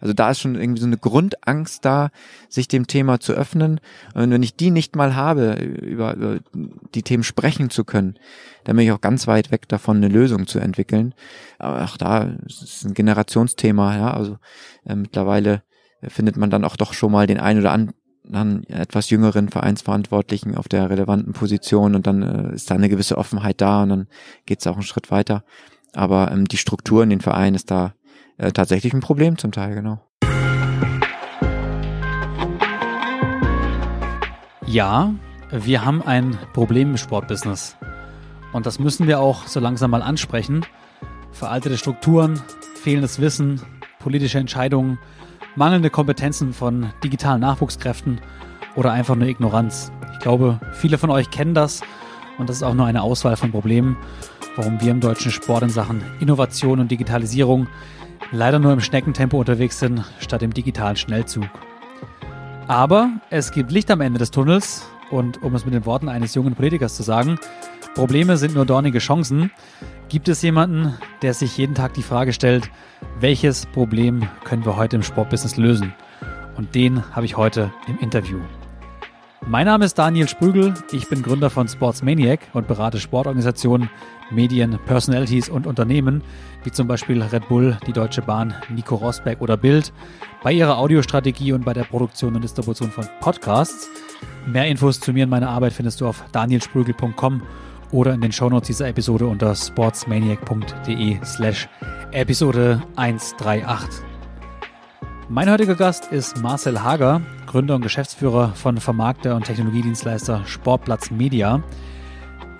Also da ist schon irgendwie so eine Grundangst da, sich dem Thema zu öffnen. Und wenn ich die nicht mal habe, über, über die Themen sprechen zu können, dann bin ich auch ganz weit weg davon, eine Lösung zu entwickeln. Aber auch da ist ein Generationsthema, ja. Also äh, mittlerweile findet man dann auch doch schon mal den ein oder anderen etwas jüngeren Vereinsverantwortlichen auf der relevanten Position und dann äh, ist da eine gewisse Offenheit da und dann geht es auch einen Schritt weiter. Aber ähm, die Struktur in den Vereinen ist da äh, tatsächlich ein Problem zum Teil, genau. Ja, wir haben ein Problem im Sportbusiness. Und das müssen wir auch so langsam mal ansprechen. Veraltete Strukturen, fehlendes Wissen, politische Entscheidungen, mangelnde Kompetenzen von digitalen Nachwuchskräften oder einfach nur Ignoranz. Ich glaube, viele von euch kennen das und das ist auch nur eine Auswahl von Problemen, warum wir im deutschen Sport in Sachen Innovation und Digitalisierung leider nur im Schneckentempo unterwegs sind, statt im digitalen Schnellzug. Aber es gibt Licht am Ende des Tunnels und um es mit den Worten eines jungen Politikers zu sagen, Probleme sind nur dornige Chancen. Gibt es jemanden, der sich jeden Tag die Frage stellt, welches Problem können wir heute im Sportbusiness lösen? Und den habe ich heute im Interview. Mein Name ist Daniel Sprügel, ich bin Gründer von Sportsmaniac und berate Sportorganisationen, Medien, Personalities und Unternehmen, wie zum Beispiel Red Bull, die Deutsche Bahn, Nico Rosberg oder Bild, bei ihrer Audiostrategie und bei der Produktion und Distribution von Podcasts. Mehr Infos zu mir und meiner Arbeit findest du auf danielsprügel.com oder in den Shownotes dieser Episode unter sportsmaniac.de slash Episode 138. Mein heutiger Gast ist Marcel Hager. Gründer und Geschäftsführer von Vermarkter und Technologiedienstleister Sportplatz Media.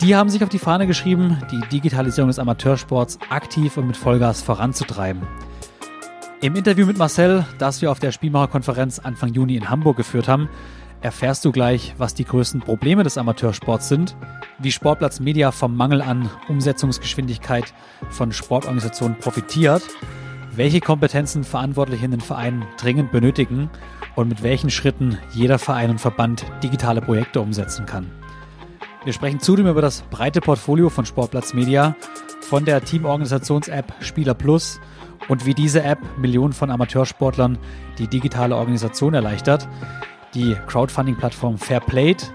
Die haben sich auf die Fahne geschrieben, die Digitalisierung des Amateursports aktiv und mit Vollgas voranzutreiben. Im Interview mit Marcel, das wir auf der Spielmacherkonferenz Anfang Juni in Hamburg geführt haben, erfährst du gleich, was die größten Probleme des Amateursports sind, wie Sportplatz Media vom Mangel an Umsetzungsgeschwindigkeit von Sportorganisationen profitiert, welche Kompetenzen Verantwortliche in den Vereinen dringend benötigen und mit welchen Schritten jeder Verein und Verband digitale Projekte umsetzen kann. Wir sprechen zudem über das breite Portfolio von Sportplatz Media, von der Teamorganisations-App Spieler Plus und wie diese App Millionen von Amateursportlern die digitale Organisation erleichtert, die Crowdfunding-Plattform Fairplayed,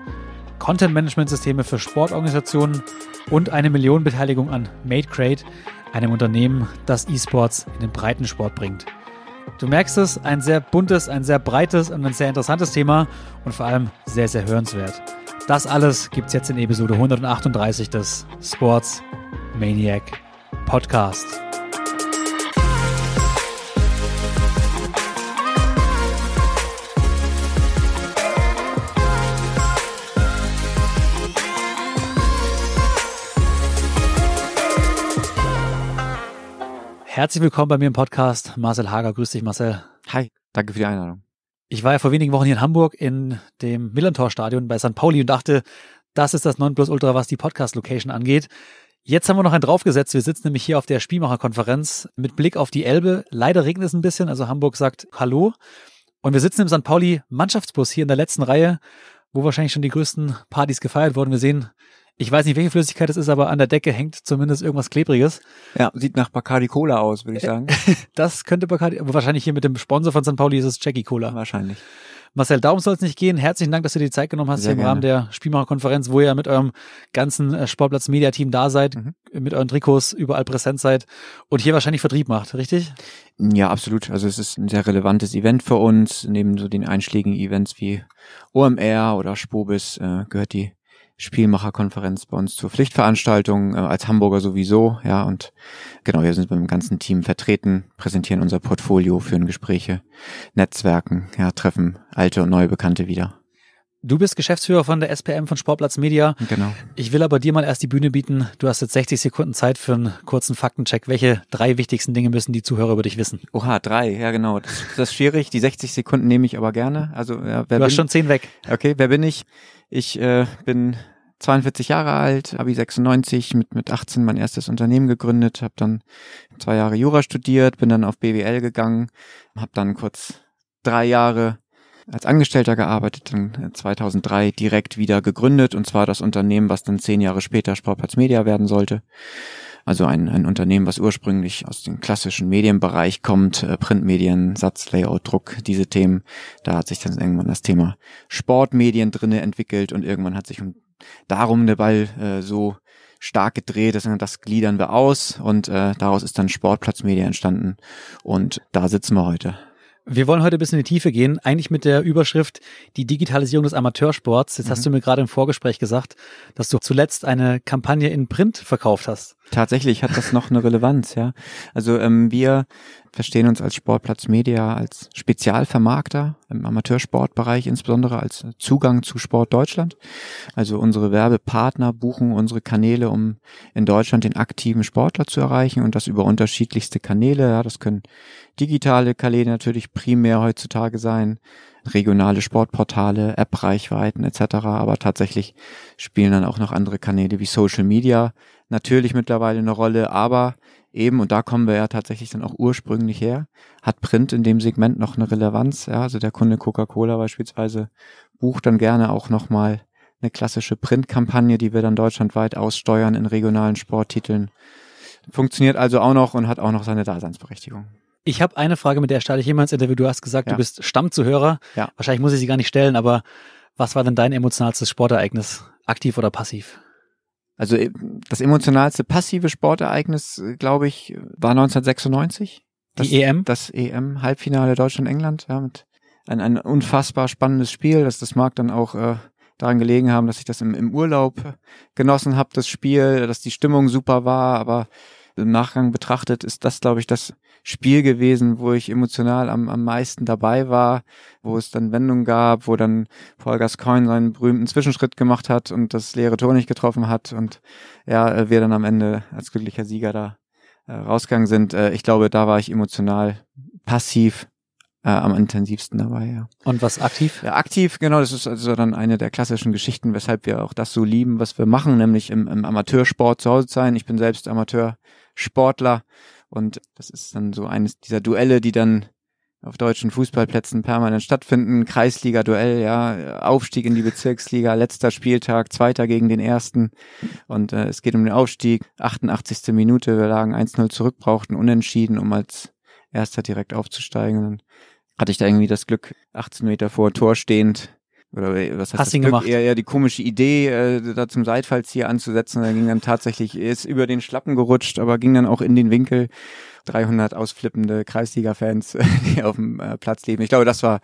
Content-Management-Systeme für Sportorganisationen und eine Millionenbeteiligung an MadeCrate, einem Unternehmen, das E-Sports in den breiten Sport bringt. Du merkst es, ein sehr buntes, ein sehr breites und ein sehr interessantes Thema und vor allem sehr, sehr hörenswert. Das alles gibt's jetzt in Episode 138 des Sports Maniac Podcast. Herzlich willkommen bei mir im Podcast. Marcel Hager, grüß dich, Marcel. Hi, danke für die Einladung. Ich war ja vor wenigen Wochen hier in Hamburg in dem Millantor-Stadion bei St. Pauli und dachte, das ist das Nonplusultra, was die Podcast-Location angeht. Jetzt haben wir noch einen draufgesetzt. Wir sitzen nämlich hier auf der Spielmacherkonferenz mit Blick auf die Elbe. Leider regnet es ein bisschen, also Hamburg sagt Hallo. Und wir sitzen im St. Pauli Mannschaftsbus hier in der letzten Reihe, wo wahrscheinlich schon die größten Partys gefeiert wurden. Wir sehen ich weiß nicht, welche Flüssigkeit es ist, aber an der Decke hängt zumindest irgendwas Klebriges. Ja, sieht nach Bacardi Cola aus, würde ich äh, sagen. das könnte Bacardi, aber wahrscheinlich hier mit dem Sponsor von St. Pauli ist es Jackie Cola. Wahrscheinlich. Marcel, darum soll es nicht gehen. Herzlichen Dank, dass du dir die Zeit genommen hast Sehr hier im gerne. Rahmen der Spielmacherkonferenz, wo ihr mit eurem ganzen äh, Sportplatz-Media-Team da seid, mhm. mit euren Trikots überall präsent seid und hier wahrscheinlich Vertrieb macht, richtig? Ja, absolut. Also es ist ein sehr relevantes Event für uns. Neben so den einschlägigen Events wie OMR oder Spobis äh, gehört die Spielmacherkonferenz bei uns zur Pflichtveranstaltung, äh, als Hamburger sowieso, ja, und genau, wir sind mit dem ganzen Team vertreten, präsentieren unser Portfolio, führen Gespräche, Netzwerken, ja, treffen alte und neue Bekannte wieder. Du bist Geschäftsführer von der SPM von Sportplatz Media. Genau. Ich will aber dir mal erst die Bühne bieten. Du hast jetzt 60 Sekunden Zeit für einen kurzen Faktencheck. Welche drei wichtigsten Dinge müssen die Zuhörer über dich wissen? Oha, drei, ja genau. Das, das ist schwierig. Die 60 Sekunden nehme ich aber gerne. Also ja, wer Du hast schon zehn weg. Okay, wer bin ich? Ich äh, bin 42 Jahre alt, Abi 96, mit, mit 18 mein erstes Unternehmen gegründet, habe dann zwei Jahre Jura studiert, bin dann auf BWL gegangen, habe dann kurz drei Jahre als Angestellter gearbeitet, dann 2003 äh, direkt wieder gegründet und zwar das Unternehmen, was dann zehn Jahre später Sportplatz Media werden sollte. Also ein, ein Unternehmen, was ursprünglich aus dem klassischen Medienbereich kommt, äh, Printmedien, Satz, Layout, Druck, diese Themen. Da hat sich dann irgendwann das Thema Sportmedien drinne entwickelt und irgendwann hat sich um darum der Ball äh, so stark gedreht ist, das gliedern wir aus und äh, daraus ist dann Sportplatzmedia entstanden und da sitzen wir heute. Wir wollen heute ein bisschen in die Tiefe gehen, eigentlich mit der Überschrift Die Digitalisierung des Amateursports. Jetzt mhm. hast du mir gerade im Vorgespräch gesagt, dass du zuletzt eine Kampagne in Print verkauft hast. Tatsächlich hat das noch eine Relevanz, ja. Also ähm, wir verstehen uns als Sportplatz Media als Spezialvermarkter im Amateursportbereich, insbesondere als Zugang zu Sport Deutschland. Also unsere Werbepartner buchen unsere Kanäle, um in Deutschland den aktiven Sportler zu erreichen und das über unterschiedlichste Kanäle. Ja, das können digitale Kanäle natürlich primär heutzutage sein, regionale Sportportale, App-Reichweiten etc. Aber tatsächlich spielen dann auch noch andere Kanäle wie Social Media natürlich mittlerweile eine Rolle, aber eben, und da kommen wir ja tatsächlich dann auch ursprünglich her, hat Print in dem Segment noch eine Relevanz. Ja, also der Kunde Coca-Cola beispielsweise bucht dann gerne auch nochmal eine klassische Printkampagne, die wir dann deutschlandweit aussteuern in regionalen Sporttiteln. Funktioniert also auch noch und hat auch noch seine Daseinsberechtigung. Ich habe eine Frage, mit der starte ich immer ins Interview. Du hast gesagt, ja. du bist Stammzuhörer. Ja. Wahrscheinlich muss ich sie gar nicht stellen, aber was war denn dein emotionalstes Sportereignis? Aktiv oder passiv? Also äh, das emotionalste passive Sportereignis, äh, glaube ich, war 1996. Das, Die EM? Das EM-Halbfinale Deutschland-England. Ja, mit ein, ein unfassbar spannendes Spiel. Das, das mag dann auch äh, daran gelegen haben, dass ich das im, im Urlaub genossen habe, das Spiel, dass die Stimmung super war, aber im Nachgang betrachtet ist das, glaube ich, das Spiel gewesen, wo ich emotional am, am meisten dabei war, wo es dann Wendungen gab, wo dann Paul Gascoigne seinen berühmten Zwischenschritt gemacht hat und das leere Tor nicht getroffen hat und ja, wir dann am Ende als glücklicher Sieger da äh, rausgegangen sind. Äh, ich glaube, da war ich emotional passiv äh, am intensivsten dabei, ja. Und was aktiv? Ja, aktiv, genau, das ist also dann eine der klassischen Geschichten, weshalb wir auch das so lieben, was wir machen, nämlich im, im Amateursport zu Hause sein. Ich bin selbst Amateursportler und das ist dann so eines dieser Duelle, die dann auf deutschen Fußballplätzen permanent stattfinden. Kreisliga-Duell, ja, Aufstieg in die Bezirksliga, letzter Spieltag, zweiter gegen den ersten. Und äh, es geht um den Aufstieg. 88. Minute, wir lagen 1-0 zurück, brauchten unentschieden, um als erster direkt aufzusteigen. Und dann hatte ich da irgendwie das Glück, 18 Meter vor Tor stehend, oder was heißt Hast das ihn gemacht? Eher, eher die komische Idee, äh, da zum Seitfallzieher anzusetzen. Da ging dann tatsächlich, ist über den Schlappen gerutscht, aber ging dann auch in den Winkel. 300 ausflippende Kreisliga-Fans, die auf dem äh, Platz leben. Ich glaube, das war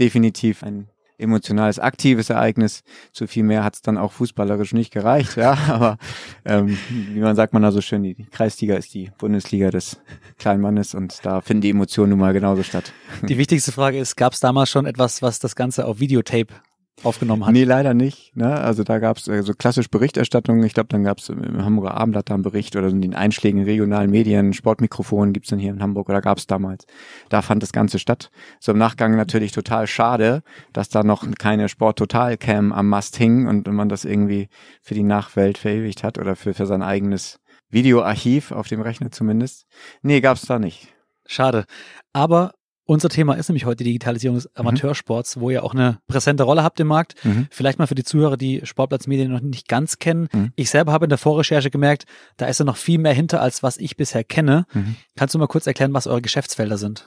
definitiv ein emotionales, aktives Ereignis. Zu viel mehr hat es dann auch fußballerisch nicht gereicht, ja. Aber ähm, wie man sagt man da so schön, die Kreisliga ist die Bundesliga des kleinen Mannes und da finden die Emotionen nun mal genauso statt. Die wichtigste Frage ist, gab es damals schon etwas, was das Ganze auf Videotape aufgenommen hat. Nee, leider nicht. Ne? Also da gab es äh, so klassisch Berichterstattung. Ich glaube, dann gab es im Hamburger Abendblatt da einen Bericht oder in den Einschlägen regionalen Medien, Sportmikrofonen es dann hier in Hamburg oder gab es damals. Da fand das Ganze statt. So im Nachgang natürlich total schade, dass da noch keine Sport-Total-Cam am Mast hing und man das irgendwie für die Nachwelt verewigt hat oder für, für sein eigenes Videoarchiv, auf dem Rechner zumindest. Nee, gab es da nicht. Schade. Aber unser Thema ist nämlich heute Digitalisierung des mhm. Amateursports, mhm. wo ihr auch eine präsente Rolle habt im Markt. Mhm. Vielleicht mal für die Zuhörer, die Sportplatzmedien noch nicht ganz kennen. Mhm. Ich selber habe in der Vorrecherche gemerkt, da ist ja noch viel mehr hinter, als was ich bisher kenne. Mhm. Kannst du mal kurz erklären, was eure Geschäftsfelder sind?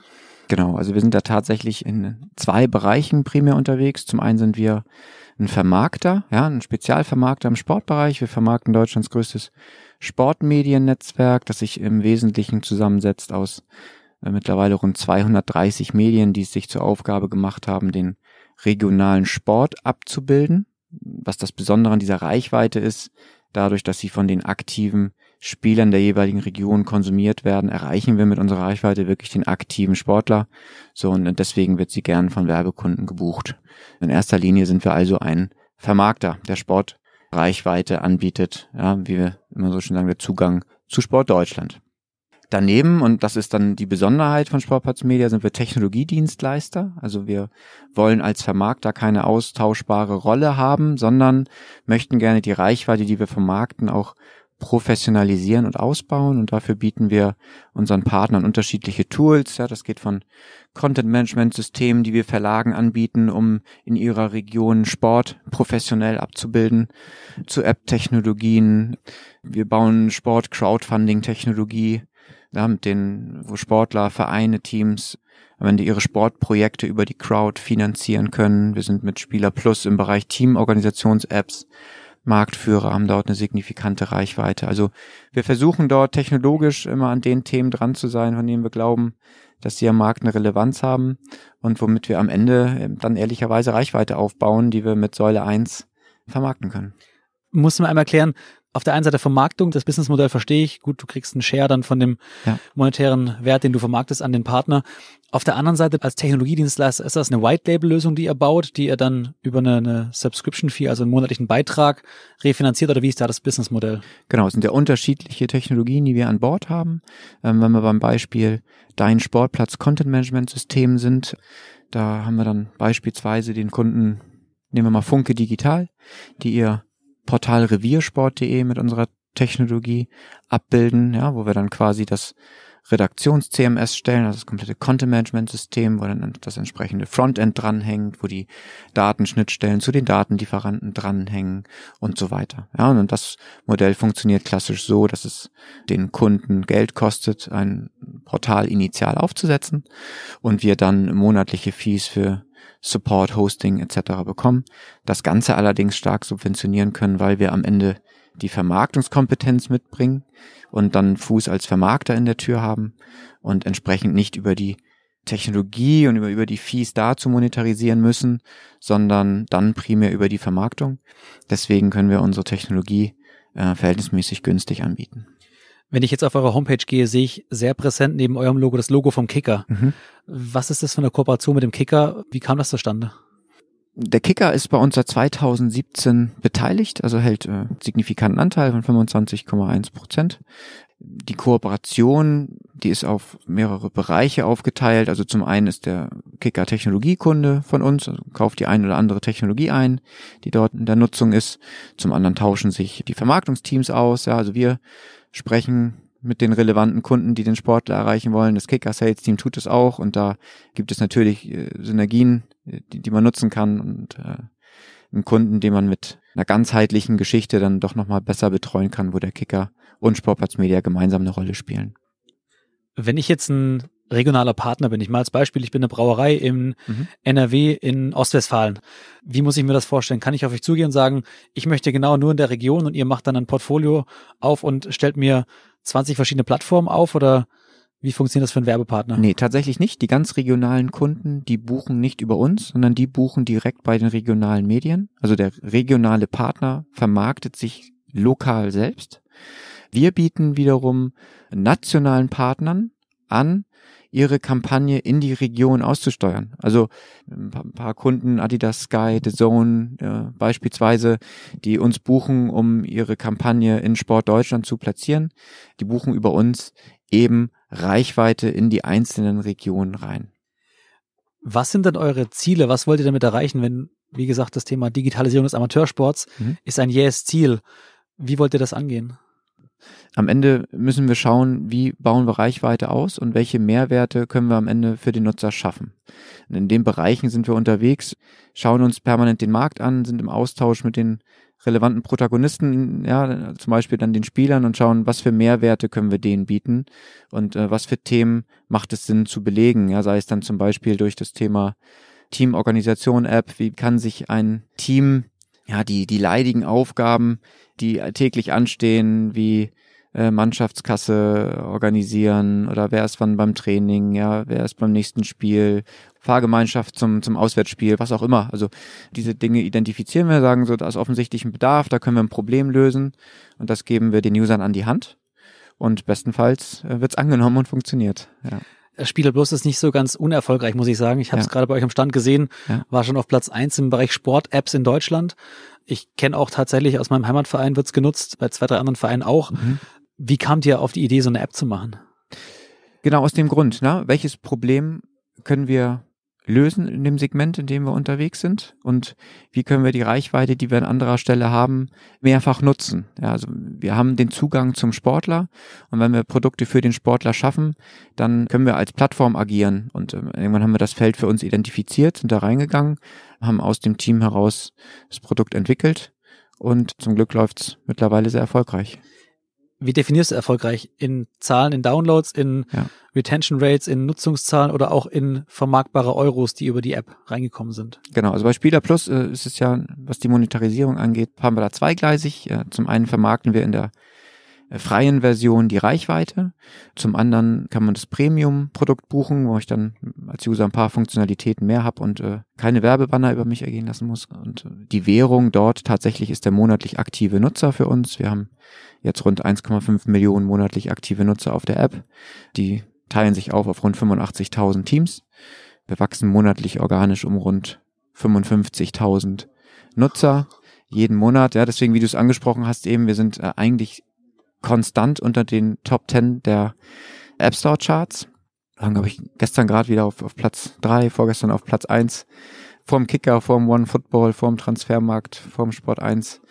Genau, also wir sind da tatsächlich in zwei Bereichen primär unterwegs. Zum einen sind wir ein Vermarkter, ja, ein Spezialvermarkter im Sportbereich. Wir vermarkten Deutschlands größtes Sportmediennetzwerk, das sich im Wesentlichen zusammensetzt aus äh, mittlerweile rund 230 Medien, die es sich zur Aufgabe gemacht haben, den regionalen Sport abzubilden. Was das Besondere an dieser Reichweite ist, dadurch, dass sie von den aktiven Spielern der jeweiligen Region konsumiert werden, erreichen wir mit unserer Reichweite wirklich den aktiven Sportler. So, und deswegen wird sie gern von Werbekunden gebucht. In erster Linie sind wir also ein Vermarkter, der Sportreichweite anbietet, ja, wie wir immer so schön sagen, der Zugang zu Sport Deutschland. Daneben, und das ist dann die Besonderheit von Sportplatz Media, sind wir Technologiedienstleister. Also wir wollen als Vermarkter keine austauschbare Rolle haben, sondern möchten gerne die Reichweite, die wir vermarkten, auch professionalisieren und ausbauen und dafür bieten wir unseren Partnern unterschiedliche Tools. Ja, das geht von Content-Management-Systemen, die wir Verlagen anbieten, um in ihrer Region Sport professionell abzubilden, zu App-Technologien. Wir bauen Sport-Crowdfunding-Technologie samt den, wo Sportler, Vereine, Teams am Ende ihre Sportprojekte über die Crowd finanzieren können. Wir sind mit Spieler Plus im Bereich Teamorganisations-Apps Marktführer, haben dort eine signifikante Reichweite. Also wir versuchen dort technologisch immer an den Themen dran zu sein, von denen wir glauben, dass sie am Markt eine Relevanz haben und womit wir am Ende ähm, dann ehrlicherweise Reichweite aufbauen, die wir mit Säule 1 vermarkten können. Muss man einmal klären, auf der einen Seite Vermarktung, das Businessmodell verstehe ich, gut, du kriegst einen Share dann von dem ja. monetären Wert, den du vermarktest an den Partner. Auf der anderen Seite als Technologiedienstleister ist das eine White-Label-Lösung, die ihr baut, die ihr dann über eine, eine Subscription-Fee, also einen monatlichen Beitrag, refinanziert oder wie ist da das Businessmodell? Genau, es sind ja unterschiedliche Technologien, die wir an Bord haben. Ähm, wenn wir beim Beispiel dein Sportplatz Content-Management-System sind, da haben wir dann beispielsweise den Kunden, nehmen wir mal Funke Digital, die ihr Portal reviersport.de mit unserer Technologie abbilden, ja, wo wir dann quasi das Redaktions-CMS stellen, also das komplette Content-Management-System, wo dann das entsprechende Frontend dranhängt, wo die Datenschnittstellen zu den Datenlieferanten dranhängen und so weiter. Ja, und das Modell funktioniert klassisch so, dass es den Kunden Geld kostet, ein Portal initial aufzusetzen und wir dann monatliche Fees für Support, Hosting etc. bekommen. Das Ganze allerdings stark subventionieren können, weil wir am Ende die Vermarktungskompetenz mitbringen und dann Fuß als Vermarkter in der Tür haben und entsprechend nicht über die Technologie und über, über die Fees da zu monetarisieren müssen, sondern dann primär über die Vermarktung. Deswegen können wir unsere Technologie äh, verhältnismäßig günstig anbieten. Wenn ich jetzt auf eure Homepage gehe, sehe ich sehr präsent neben eurem Logo das Logo vom Kicker. Mhm. Was ist das für eine Kooperation mit dem Kicker? Wie kam das zustande? Der Kicker ist bei uns seit 2017 beteiligt, also hält äh, signifikanten Anteil von 25,1 Prozent. Die Kooperation, die ist auf mehrere Bereiche aufgeteilt. Also zum einen ist der Kicker Technologiekunde von uns, also kauft die ein oder andere Technologie ein, die dort in der Nutzung ist. Zum anderen tauschen sich die Vermarktungsteams aus. Ja, also wir sprechen mit den relevanten Kunden, die den Sportler erreichen wollen. Das Kicker Sales Team tut es auch und da gibt es natürlich äh, Synergien, äh, die, die man nutzen kann und äh, einen Kunden, den man mit einer ganzheitlichen Geschichte dann doch nochmal besser betreuen kann, wo der Kicker und Sportplatz Media gemeinsam eine Rolle spielen. Wenn ich jetzt ein regionaler Partner bin. Ich mal als Beispiel, ich bin eine Brauerei im mhm. NRW in Ostwestfalen. Wie muss ich mir das vorstellen? Kann ich auf euch zugehen und sagen, ich möchte genau nur in der Region und ihr macht dann ein Portfolio auf und stellt mir 20 verschiedene Plattformen auf oder wie funktioniert das für einen Werbepartner? Nee, tatsächlich nicht. Die ganz regionalen Kunden, die buchen nicht über uns, sondern die buchen direkt bei den regionalen Medien. Also der regionale Partner vermarktet sich lokal selbst. Wir bieten wiederum nationalen Partnern an, ihre Kampagne in die Region auszusteuern. Also ein ähm, paar Kunden, Adidas Sky, The Zone äh, beispielsweise, die uns buchen, um ihre Kampagne in Sport Deutschland zu platzieren, die buchen über uns eben Reichweite in die einzelnen Regionen rein. Was sind denn eure Ziele? Was wollt ihr damit erreichen, wenn, wie gesagt, das Thema Digitalisierung des Amateursports mhm. ist ein jähes Ziel? Wie wollt ihr das angehen? am Ende müssen wir schauen, wie bauen wir Reichweite aus und welche Mehrwerte können wir am Ende für den Nutzer schaffen. Und in den Bereichen sind wir unterwegs, schauen uns permanent den Markt an, sind im Austausch mit den relevanten Protagonisten, ja, zum Beispiel dann den Spielern und schauen, was für Mehrwerte können wir denen bieten und äh, was für Themen macht es Sinn zu belegen, ja, sei es dann zum Beispiel durch das Thema Teamorganisation App, wie kann sich ein Team ja, die, die leidigen Aufgaben, die täglich anstehen, wie äh, Mannschaftskasse organisieren oder wer ist wann beim Training, ja, wer ist beim nächsten Spiel, Fahrgemeinschaft zum, zum Auswärtsspiel, was auch immer. Also diese Dinge identifizieren wir, sagen so, da ist offensichtlich ein Bedarf, da können wir ein Problem lösen und das geben wir den Usern an die Hand und bestenfalls äh, wird's angenommen und funktioniert. Ja. Spieler Plus ist nicht so ganz unerfolgreich, muss ich sagen. Ich habe es ja. gerade bei euch am Stand gesehen, ja. war schon auf Platz eins im Bereich Sport-Apps in Deutschland. Ich kenne auch tatsächlich aus meinem Heimatverein wird's genutzt, bei zwei, drei anderen Vereinen auch. Mhm. Wie kamt ihr auf die Idee, so eine App zu machen? Genau aus dem Grund, ne? welches Problem können wir lösen in dem Segment, in dem wir unterwegs sind und wie können wir die Reichweite, die wir an anderer Stelle haben, mehrfach nutzen. Ja, also wir haben den Zugang zum Sportler und wenn wir Produkte für den Sportler schaffen, dann können wir als Plattform agieren und ähm, irgendwann haben wir das Feld für uns identifiziert, sind da reingegangen, haben aus dem Team heraus das Produkt entwickelt und zum Glück läuft's mittlerweile sehr erfolgreich wie definierst du erfolgreich? In Zahlen, in Downloads, in ja. Retention Rates, in Nutzungszahlen oder auch in vermarktbare Euros, die über die App reingekommen sind? Genau, also bei Spieler Plus äh, ist es ja, was die Monetarisierung angeht, haben wir da zweigleisig. Äh, zum einen vermarkten wir in der äh, freien Version die Reichweite. Zum anderen kann man das Premium-Produkt buchen, wo ich dann als User ein paar Funktionalitäten mehr habe und äh, keine Werbebanner über mich ergehen lassen muss. Und äh, die Währung dort tatsächlich ist der monatlich aktive Nutzer für uns. Wir haben jetzt rund 1,5 Millionen monatlich aktive Nutzer auf der App. Die teilen sich auf auf rund 85.000 Teams. Wir wachsen monatlich organisch um rund 55.000 Nutzer jeden Monat. Ja, deswegen, wie du es angesprochen hast, eben, wir sind äh, eigentlich konstant unter den Top 10 der App Store Charts. Haben, glaube ich, gestern gerade wieder auf, auf Platz 3, vorgestern auf Platz 1, vorm Kicker, vorm One Football, vorm Transfermarkt, vorm Sport 1.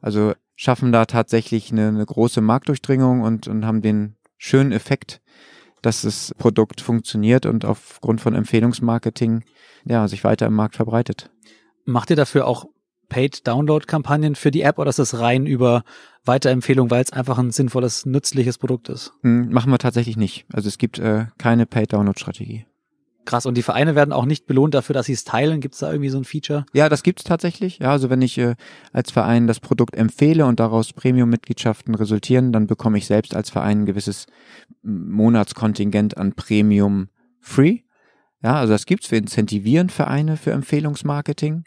Also schaffen da tatsächlich eine, eine große Marktdurchdringung und, und haben den schönen Effekt, dass das Produkt funktioniert und aufgrund von Empfehlungsmarketing ja, sich weiter im Markt verbreitet. Macht ihr dafür auch Paid-Download-Kampagnen für die App oder ist das rein über Weiterempfehlung, weil es einfach ein sinnvolles, nützliches Produkt ist? Hm, machen wir tatsächlich nicht. Also es gibt äh, keine Paid-Download-Strategie. Krass, und die Vereine werden auch nicht belohnt dafür, dass sie es teilen. Gibt es da irgendwie so ein Feature? Ja, das gibt es tatsächlich. Ja, also wenn ich äh, als Verein das Produkt empfehle und daraus Premium-Mitgliedschaften resultieren, dann bekomme ich selbst als Verein ein gewisses Monatskontingent an Premium Free. Ja, also das gibt's. Wir incentivieren Vereine für Empfehlungsmarketing.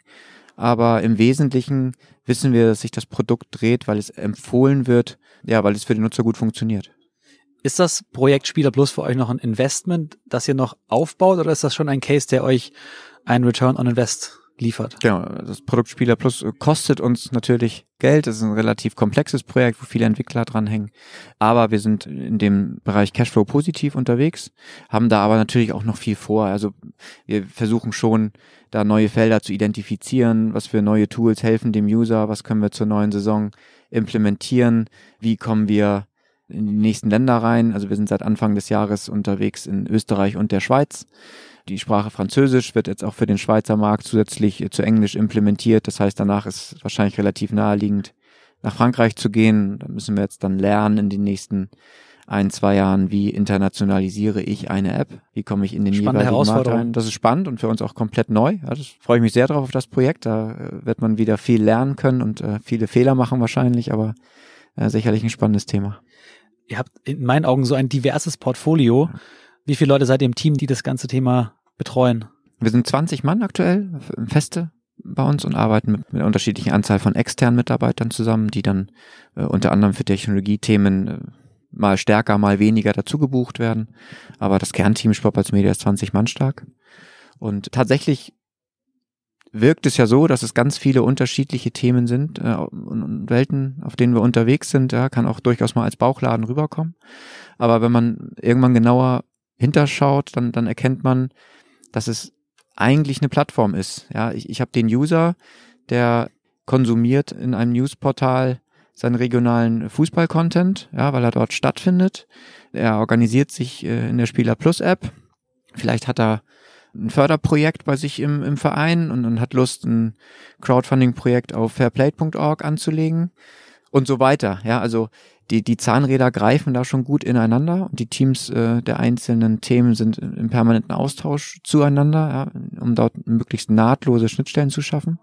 Aber im Wesentlichen wissen wir, dass sich das Produkt dreht, weil es empfohlen wird, ja, weil es für den Nutzer gut funktioniert. Ist das Projekt Spieler Plus für euch noch ein Investment, das ihr noch aufbaut oder ist das schon ein Case, der euch einen Return on Invest liefert? Ja, genau, das Produkt Spieler Plus äh, kostet uns natürlich Geld. Es ist ein relativ komplexes Projekt, wo viele Entwickler dranhängen. Aber wir sind in dem Bereich Cashflow positiv unterwegs, haben da aber natürlich auch noch viel vor. Also wir versuchen schon, da neue Felder zu identifizieren, was für neue Tools helfen dem User, was können wir zur neuen Saison implementieren, wie kommen wir in die nächsten Länder rein. Also wir sind seit Anfang des Jahres unterwegs in Österreich und der Schweiz. Die Sprache Französisch wird jetzt auch für den Schweizer Markt zusätzlich äh, zu Englisch implementiert. Das heißt, danach ist wahrscheinlich relativ naheliegend, nach Frankreich zu gehen. Da müssen wir jetzt dann lernen in den nächsten ein, zwei Jahren, wie internationalisiere ich eine App? Wie komme ich in den Spannende jeweiligen Markt rein? Das ist spannend und für uns auch komplett neu. Ja, das freue ich mich sehr drauf auf das Projekt. Da äh, wird man wieder viel lernen können und äh, viele Fehler machen wahrscheinlich, aber äh, sicherlich ein spannendes Thema ihr habt in meinen Augen so ein diverses Portfolio. Wie viele Leute seid ihr im Team, die das ganze Thema betreuen? Wir sind 20 Mann aktuell, feste bei uns und arbeiten mit, einer unterschiedlichen Anzahl von externen Mitarbeitern zusammen, die dann äh, unter anderem für Technologiethemen äh, mal stärker, mal weniger dazu gebucht werden. Aber das Kernteam Sport als Media ist 20 Mann stark. Und tatsächlich wirkt es ja so, dass es ganz viele unterschiedliche Themen sind äh, und Welten, auf denen wir unterwegs sind. Ja, kann auch durchaus mal als Bauchladen rüberkommen. Aber wenn man irgendwann genauer hinterschaut, dann, dann erkennt man, dass es eigentlich eine Plattform ist. Ja, ich, ich habe den User, der konsumiert in einem Newsportal seinen regionalen Fußball-Content, ja, weil er dort stattfindet. Er organisiert sich äh, in der Spieler Plus App. Vielleicht hat er ein Förderprojekt bei sich im, im Verein und, und hat Lust, ein Crowdfunding-Projekt auf fairplay.org anzulegen und so weiter. Ja, also die, die Zahnräder greifen da schon gut ineinander und die Teams äh, der einzelnen Themen sind im permanenten Austausch zueinander, ja, um dort möglichst nahtlose Schnittstellen zu schaffen.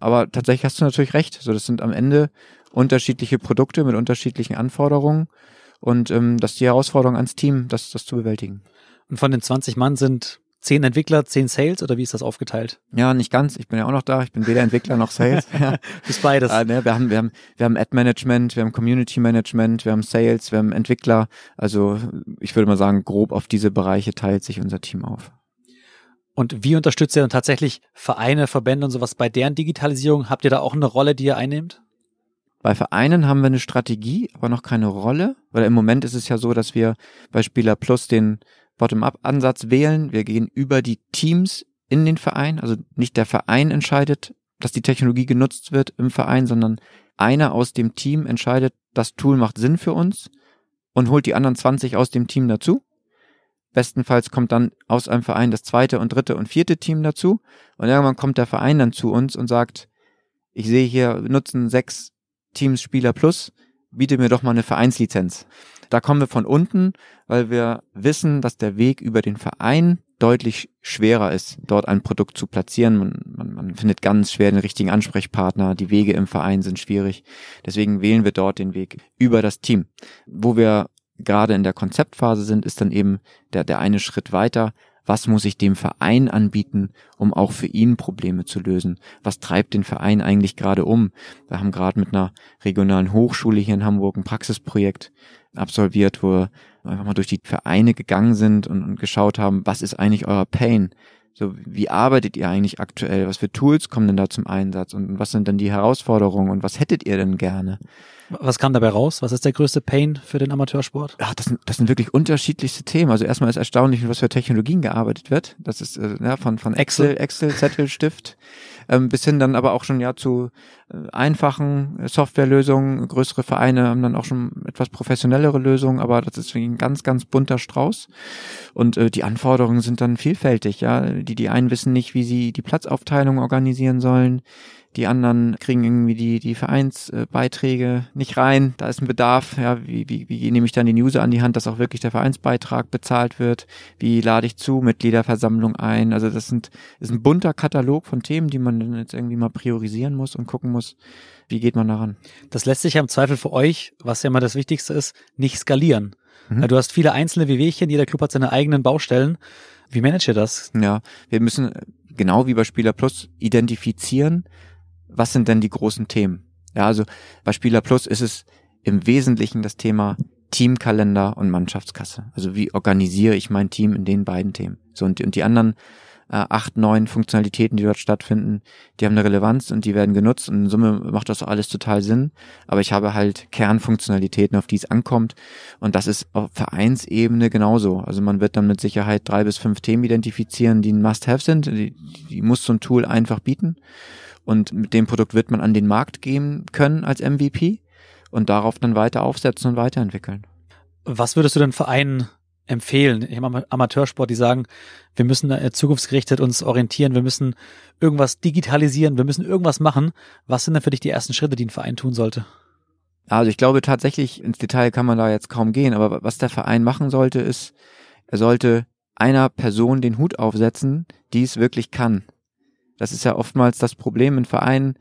Aber tatsächlich hast du natürlich recht. So, das sind am Ende unterschiedliche Produkte mit unterschiedlichen Anforderungen und ähm, das ist die Herausforderung ans Team, das, das zu bewältigen. Und von den 20 Mann sind zehn Entwickler, zehn Sales oder wie ist das aufgeteilt? Ja, nicht ganz. Ich bin ja auch noch da. Ich bin weder Entwickler noch Sales. ja. Bis beides. Ah, ne, wir haben, wir haben, wir haben Ad-Management, wir haben Community-Management, wir haben Sales, wir haben Entwickler. Also ich würde mal sagen, grob auf diese Bereiche teilt sich unser Team auf. Und wie unterstützt ihr dann tatsächlich Vereine, Verbände und sowas bei deren Digitalisierung? Habt ihr da auch eine Rolle, die ihr einnehmt? Bei Vereinen haben wir eine Strategie, aber noch keine Rolle. Weil im Moment ist es ja so, dass wir bei Spieler Plus den Bottom-up-Ansatz wählen. Wir gehen über die Teams in den Verein. Also nicht der Verein entscheidet, dass die Technologie genutzt wird im Verein, sondern einer aus dem Team entscheidet, das Tool macht Sinn für uns und holt die anderen 20 aus dem Team dazu. Bestenfalls kommt dann aus einem Verein das zweite und dritte und vierte Team dazu. Und irgendwann kommt der Verein dann zu uns und sagt, ich sehe hier, nutzen sechs Teams Spieler plus biete mir doch mal eine Vereinslizenz. Da kommen wir von unten, weil wir wissen, dass der Weg über den Verein deutlich schwerer ist, dort ein Produkt zu platzieren. Man, man, man findet ganz schwer den richtigen Ansprechpartner, die Wege im Verein sind schwierig. Deswegen wählen wir dort den Weg über das Team. Wo wir gerade in der Konzeptphase sind, ist dann eben der, der eine Schritt weiter, was muss ich dem Verein anbieten, um auch für ihn Probleme zu lösen? Was treibt den Verein eigentlich gerade um? Wir haben gerade mit einer regionalen Hochschule hier in Hamburg ein Praxisprojekt absolviert, wo wir einfach mal durch die Vereine gegangen sind und, und geschaut haben, was ist eigentlich euer Pain? So, wie arbeitet ihr eigentlich aktuell? Was für Tools kommen denn da zum Einsatz? Und was sind denn die Herausforderungen? Und was hättet ihr denn gerne? Was kam dabei raus? Was ist der größte Pain für den Amateursport? Ach, das, sind, das sind wirklich unterschiedlichste Themen. Also erstmal ist erstaunlich, mit was für Technologien gearbeitet wird. Das ist äh, ja, von, von Excel, Excel, Zettel, Stift ähm, bis hin dann aber auch schon ja zu äh, einfachen äh, Softwarelösungen. Größere Vereine haben dann auch schon etwas professionellere Lösungen, aber das ist ein ganz, ganz bunter Strauß. Und äh, die Anforderungen sind dann vielfältig, ja. Die, die einen wissen nicht, wie sie die Platzaufteilung organisieren sollen die anderen kriegen irgendwie die, die Vereinsbeiträge nicht rein, da ist ein Bedarf, ja, wie, wie, wie nehme ich dann den User an die Hand, dass auch wirklich der Vereinsbeitrag bezahlt wird, wie lade ich zu, Mitgliederversammlung ein, also das sind, ist ein bunter Katalog von Themen, die man dann jetzt irgendwie mal priorisieren muss und gucken muss, wie geht man daran. Das lässt sich ja im Zweifel für euch, was ja immer das Wichtigste ist, nicht skalieren. Mhm. Du hast viele einzelne WWchen, jeder Club hat seine eigenen Baustellen. Wie manage ihr das? Ja, wir müssen äh, genau wie bei Spieler Plus identifizieren, was sind denn die großen Themen? Ja, also bei Spieler Plus ist es im Wesentlichen das Thema Teamkalender und Mannschaftskasse. Also wie organisiere ich mein Team in den beiden Themen? So und, und die anderen äh, acht, neun Funktionalitäten, die dort stattfinden, die haben eine Relevanz und die werden genutzt und in Summe macht das alles total Sinn. Aber ich habe halt Kernfunktionalitäten, auf die es ankommt und das ist auf Vereinsebene genauso. Also man wird dann mit Sicherheit drei bis fünf Themen identifizieren, die ein Must-Have sind. Die, die muss so ein Tool einfach bieten und mit dem Produkt wird man an den Markt gehen können als MVP und darauf dann weiter aufsetzen und weiterentwickeln. Was würdest du denn Vereinen empfehlen im Am Amateursport, die sagen, wir müssen äh, zukunftsgerichtet uns orientieren, wir müssen irgendwas digitalisieren, wir müssen irgendwas machen. Was sind denn für dich die ersten Schritte, die ein Verein tun sollte? Also ich glaube tatsächlich, ins Detail kann man da jetzt kaum gehen, aber was der Verein machen sollte, ist, er sollte einer Person den Hut aufsetzen, die es wirklich kann. Das ist ja oftmals das Problem in Vereinen,